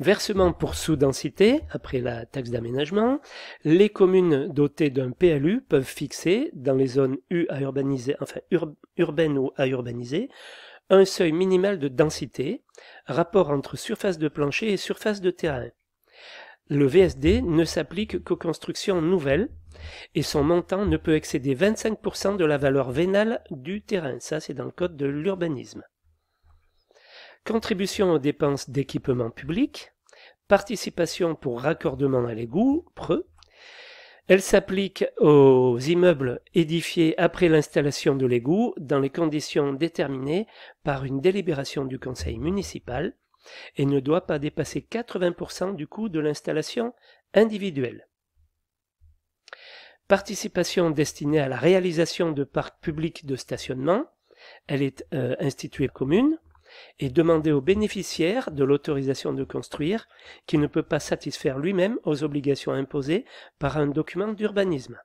versement pour sous-densité, après la taxe d'aménagement, les communes dotées d'un PLU peuvent fixer, dans les zones U à urbaniser, enfin urbaines ou à urbaniser, un seuil minimal de densité, rapport entre surface de plancher et surface de terrain. Le VSD ne s'applique qu'aux constructions nouvelles et son montant ne peut excéder 25% de la valeur vénale du terrain. Ça, c'est dans le code de l'urbanisme contribution aux dépenses d'équipement public, participation pour raccordement à l'égout, PRE. Elle s'applique aux immeubles édifiés après l'installation de l'égout dans les conditions déterminées par une délibération du conseil municipal et ne doit pas dépasser 80% du coût de l'installation individuelle. Participation destinée à la réalisation de parcs publics de stationnement. Elle est euh, instituée commune et demander au bénéficiaire de l'autorisation de construire, qui ne peut pas satisfaire lui-même aux obligations imposées par un document d'urbanisme,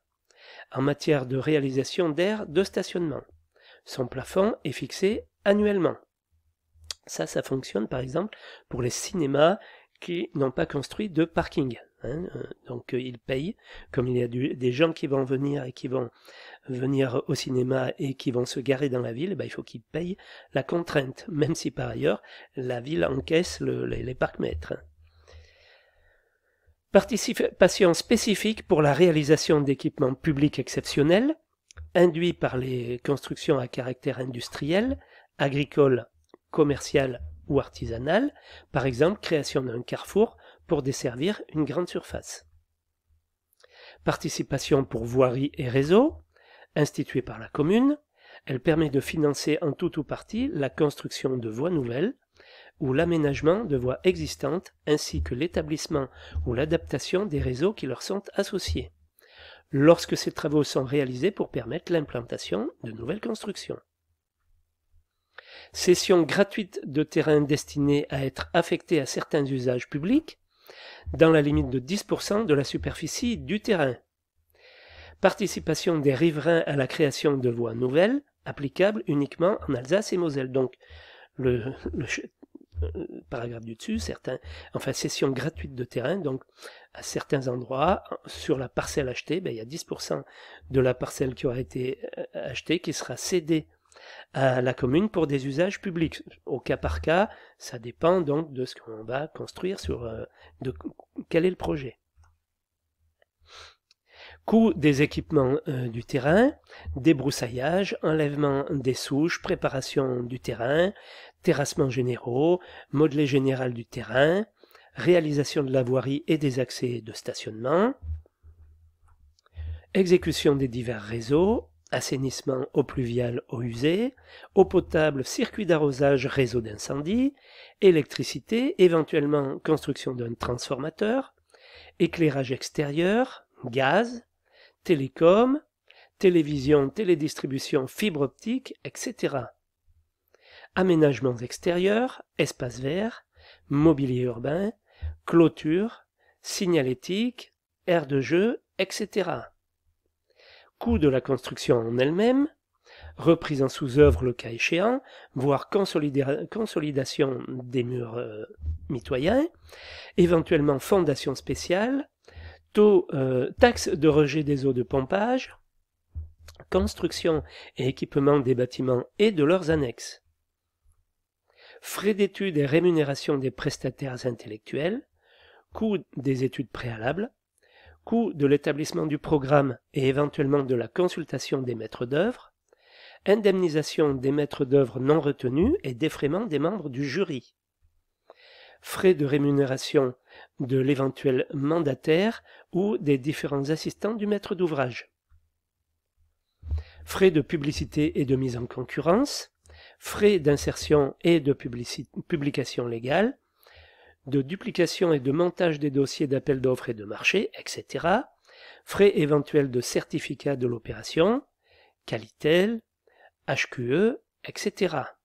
en matière de réalisation d'air de stationnement. Son plafond est fixé annuellement. Ça, ça fonctionne par exemple pour les cinémas qui n'ont pas construit de parking. Hein, euh, donc euh, ils payent, comme il y a des gens qui vont venir et qui vont venir au cinéma et qui vont se garer dans la ville, ben, il faut qu'ils payent la contrainte, même si par ailleurs la ville encaisse les, les parcs Participation spécifique pour la réalisation d'équipements publics exceptionnels, induits par les constructions à caractère industriel, agricole, commercial ou artisanal, par exemple création d'un carrefour pour desservir une grande surface. Participation pour voirie et réseaux, instituée par la commune, elle permet de financer en tout ou partie la construction de voies nouvelles ou l'aménagement de voies existantes ainsi que l'établissement ou l'adaptation des réseaux qui leur sont associés, lorsque ces travaux sont réalisés pour permettre l'implantation de nouvelles constructions. Cession gratuite de terrains destinés à être affectés à certains usages publics, dans la limite de 10% de la superficie du terrain. Participation des riverains à la création de voies nouvelles, applicables uniquement en Alsace et Moselle. Donc, le, euh, paragraphe du dessus, certains, enfin, cession gratuite de terrain, donc, à certains endroits, sur la parcelle achetée, ben, il y a 10% de la parcelle qui aura été euh, achetée qui sera cédée à la commune pour des usages publics. Au cas par cas, ça dépend donc de ce qu'on va construire sur euh, de quel est le projet. Coût des équipements euh, du terrain, débroussaillage, enlèvement des souches, préparation du terrain, terrassement généraux, modelé général du terrain, réalisation de la voirie et des accès de stationnement, exécution des divers réseaux, assainissement eau pluviale, eau usée, eau potable, circuit d'arrosage, réseau d'incendie, électricité, éventuellement construction d'un transformateur, éclairage extérieur, gaz, télécom, télévision, télédistribution, fibre optique, etc. Aménagements extérieurs, espaces verts, mobilier urbain, clôture, signalétique, aire de jeu, etc coût de la construction en elle-même, reprise en sous-œuvre le cas échéant, voire consolidation des murs euh, mitoyens, éventuellement fondation spéciale, taux, euh, taxe de rejet des eaux de pompage, construction et équipement des bâtiments et de leurs annexes, frais d'études et rémunération des prestataires intellectuels, coût des études préalables, coût de l'établissement du programme et éventuellement de la consultation des maîtres d'œuvre, indemnisation des maîtres d'œuvre non retenus et défraiement des membres du jury, frais de rémunération de l'éventuel mandataire ou des différents assistants du maître d'ouvrage, frais de publicité et de mise en concurrence, frais d'insertion et de publication légale, de duplication et de montage des dossiers d'appel d'offres et de marché, etc., frais éventuels de certificat de l'opération, Qualitel, HQE, etc.